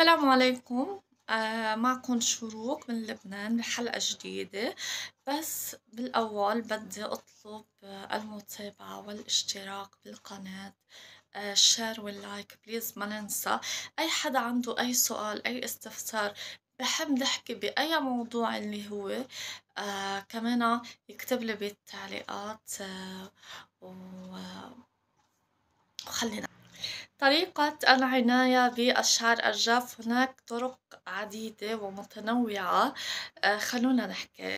السلام عليكم آه معكم شروق من لبنان بحلقة جديدة بس بالأول بدي أطلب المتابعة والاشتراك بالقناة آه الشير واللايك بليز ما ننسى أي حدا عنده أي سؤال أي استفسار بحب نحكي بأي موضوع اللي هو آه كمان يكتب لي بالتعليقات آه وخلينا آه، طريقة العناية بالشعر الجاف هناك طرق عديدة ومتنوعة آه، خلونا نحكي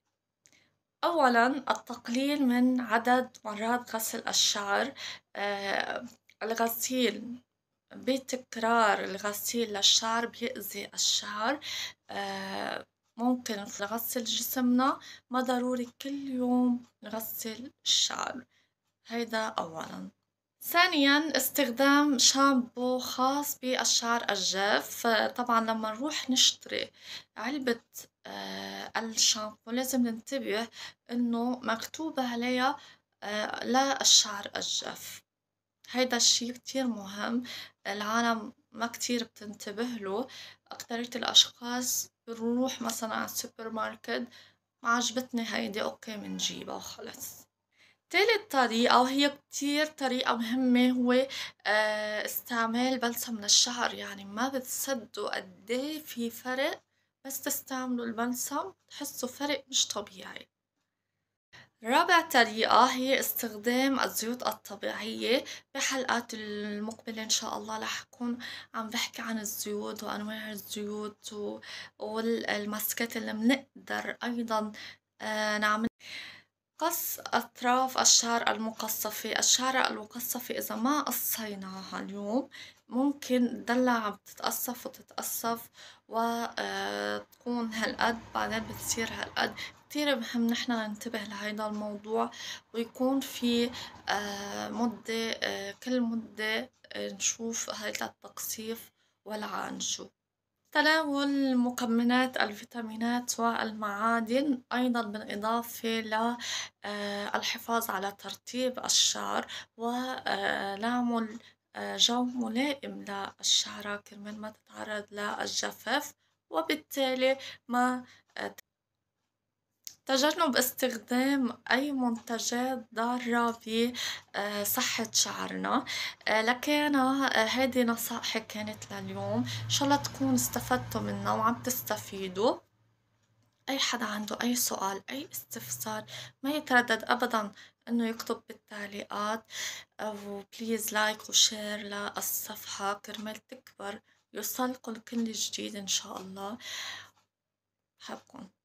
أولا التقليل من عدد مرات غسل الشعر آه، الغسيل بتكرار الغسيل للشعر بيأذي الشعر آه، ممكن نغسل جسمنا ما ضروري كل يوم نغسل الشعر هيدا أولا ثانيا استخدام شامبو خاص بالشعر الجاف طبعا لما نروح نشتري علبة آه، الشامبو لازم ننتبه انه مكتوب عليها آه، للشعر الجاف هيدا الشي كتير مهم العالم ما كتير بتنتبه له أكترية الأشخاص بنروح مثلا على السوبر ماركت عجبتني هيدي اوكي منجيبها وخلص تالت طريقة وهي كتير طريقة مهمة هو آه، استعمال بلسم للشعر يعني ما بتصدقوا أديه في فرق بس تستعملوا البلسم تحسوا فرق مش طبيعي رابع طريقة هي استخدام الزيوت الطبيعية بحلقات المقبلة إن شاء الله رح أكون عم بحكي عن الزيوت وأنواع الزيوت والماسكات اللي بنقدر أيضا آه، نعمل قص أطراف الشعر المقصفة الشعرة المقصفة إذا ما قصيناها اليوم ممكن تضلها عم تتقصف وتتقصف وتكون آه، هالقد بعدين بتصير هالقد كتير مهم نحن ننتبه لهيدا الموضوع ويكون في آه، مدة آه، كل مدة نشوف هيدا التقصيف والعنجو تناول مكملات الفيتامينات والمعادن أيضا بالإضافة للحفاظ آه، على ترطيب الشعر ونعمل آه، آه، جو ملائم للشعر كرمال ما تتعرض للجفاف وبالتالي ما تجنب استخدام أي منتجات ضارة بصحة آه، شعرنا آه، لكن هيدي آه، نصائحي كانت لليوم إن شاء الله تكون استفدتوا منها وعم تستفيدوا أي حدا عنده أي سؤال أي استفسار ما يتردد أبدا إنه يكتب بالتعليقات بليز لايك وشير للصفحة كرمال تكبر يوصلكم كل جديد إن شاء الله بحبكم